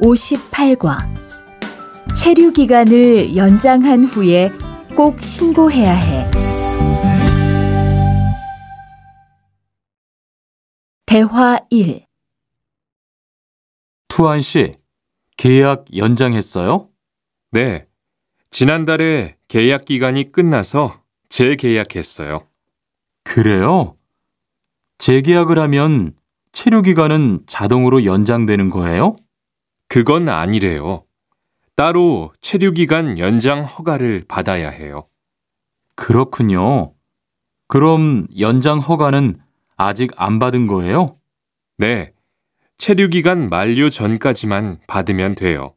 58과 체류 기간을 연장한 후에 꼭 신고해야 해. 대화 1 투안 씨, 계약 연장했어요? 네. 지난달에 계약 기간이 끝나서 재계약했어요. 그래요? 재계약을 하면 체류 기간은 자동으로 연장되는 거예요? 그건 아니래요. 따로 체류기간 연장 허가를 받아야 해요. 그렇군요. 그럼 연장 허가는 아직 안 받은 거예요? 네. 체류기간 만료 전까지만 받으면 돼요.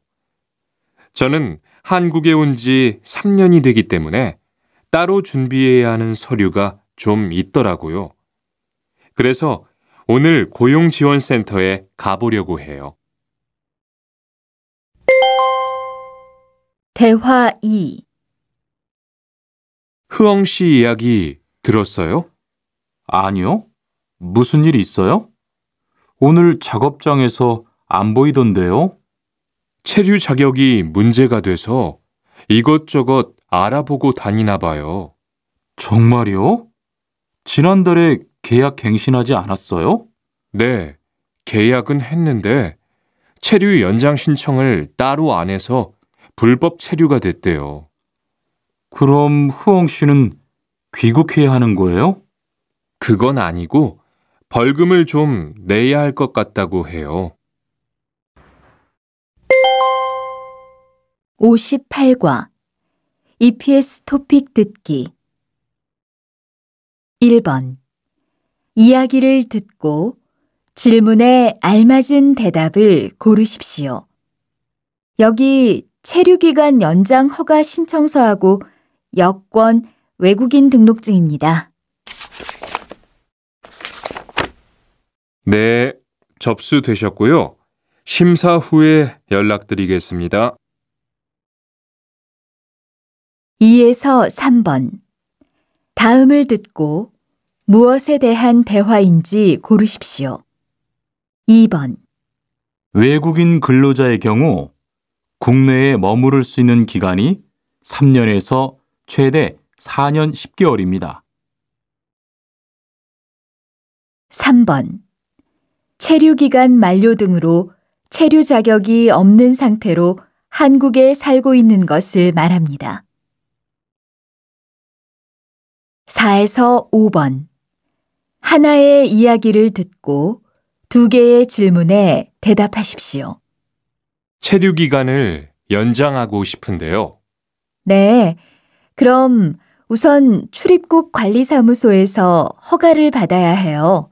저는 한국에 온 지 3년이 되기 때문에 따로 준비해야 하는 서류가 좀 있더라고요. 그래서 오늘 고용지원센터에 가보려고 해요. 대화 2 흐엉 씨 이야기 들었어요? 아니요. 무슨 일 있어요? 오늘 작업장에서 안 보이던데요? 체류 자격이 문제가 돼서 이것저것 알아보고 다니나 봐요. 정말요? 지난달에 계약 갱신하지 않았어요? 네, 계약은 했는데 체류 연장 신청을 따로 안 해서 불법 체류가 됐대요. 그럼 흐엉 씨는 귀국해야 하는 거예요? 그건 아니고 벌금을 좀 내야 할 것 같다고 해요. 58과 EPS 토픽 듣기 1번 이야기를 듣고 질문에 알맞은 대답을 고르십시오. 여기 체류기간 연장 허가 신청서하고 여권, 외국인 등록증입니다. 네, 접수되셨고요. 심사 후에 연락드리겠습니다. 2에서 3번. 다음을 듣고 무엇에 대한 대화인지 고르십시오. 2번. 외국인 근로자의 경우 국내에 머무를 수 있는 기간이 3년에서 최대 4년 10개월입니다. 3번. 체류 기간 만료 등으로 체류 자격이 없는 상태로 한국에 살고 있는 것을 말합니다. 4에서 5번. 하나의 이야기를 듣고 두 개의 질문에 대답하십시오. 체류 기간을 연장하고 싶은데요. 네. 그럼 우선 출입국 관리사무소에서 허가를 받아야 해요.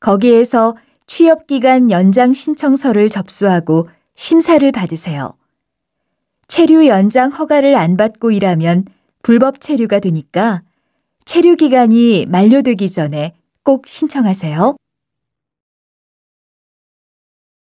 거기에서 취업기간 연장 신청서를 접수하고 심사를 받으세요. 체류 연장 허가를 안 받고 일하면 불법 체류가 되니까 체류 기간이 만료되기 전에 꼭 신청하세요.